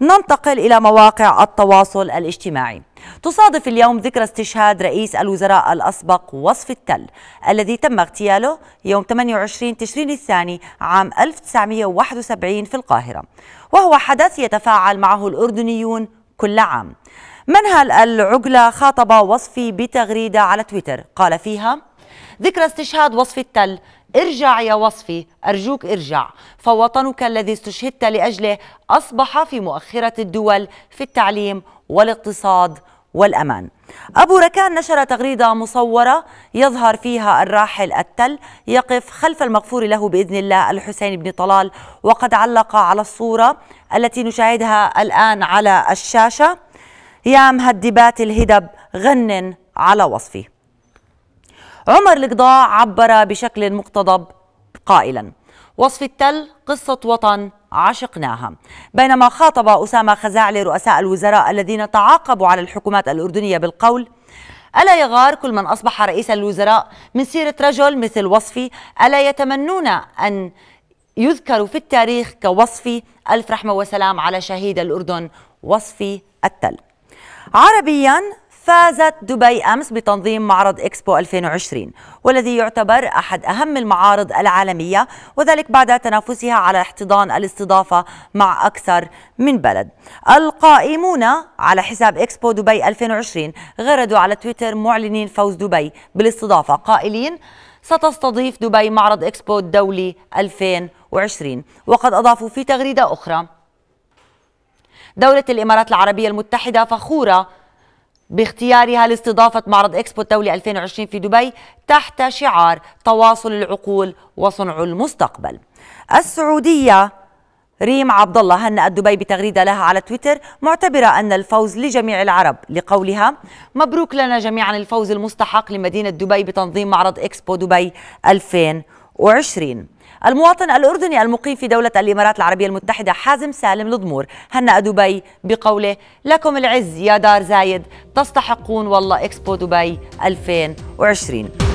ننتقل إلى مواقع التواصل الاجتماعي تصادف اليوم ذكرى استشهاد رئيس الوزراء الأسبق وصف التل الذي تم اغتياله يوم 28 تشرين الثاني عام 1971 في القاهرة وهو حدث يتفاعل معه الأردنيون كل عام منهل العقلة خاطب وصفي بتغريدة على تويتر قال فيها ذكرى استشهاد وصفي التل ارجع يا وصفي أرجوك ارجع فوطنك الذي استشهدت لأجله أصبح في مؤخرة الدول في التعليم والاقتصاد والأمان أبو ركان نشر تغريدة مصورة يظهر فيها الراحل التل يقف خلف المغفور له بإذن الله الحسين بن طلال وقد علق على الصورة التي نشاهدها الآن على الشاشة يا مهدبات الهدب غنن على وصفي عمر القضاء عبر بشكل مقتضب قائلا وصف التل قصة وطن عشقناها بينما خاطب أسامة خزاعلي رؤساء الوزراء الذين تعاقبوا على الحكومات الأردنية بالقول ألا يغار كل من أصبح رئيس الوزراء من سيرة رجل مثل وصفي ألا يتمنون أن يذكروا في التاريخ كوصفي ألف رحمة وسلام على شهيد الأردن وصفي التل عربيا فازت دبي أمس بتنظيم معرض إكسبو 2020 والذي يعتبر أحد أهم المعارض العالمية وذلك بعد تنافسها على احتضان الاستضافة مع أكثر من بلد القائمون على حساب إكسبو دبي 2020 غردوا على تويتر معلنين فوز دبي بالاستضافة قائلين ستستضيف دبي معرض إكسبو الدولي 2020 وقد أضافوا في تغريدة أخرى دولة الإمارات العربية المتحدة فخورة باختيارها لاستضافة معرض إكسبو الدولي 2020 في دبي تحت شعار تواصل العقول وصنع المستقبل السعودية ريم عبد الله هنأت دبي بتغريدة لها على تويتر معتبرة أن الفوز لجميع العرب لقولها مبروك لنا جميعا الفوز المستحق لمدينة دبي بتنظيم معرض إكسبو دبي 2020 2020 المواطن الأردني المقيم في دولة الإمارات العربية المتحدة حازم سالم لضمور هنأ دبي بقوله لكم العز يا دار زايد تستحقون والله إكسبو دبي 2020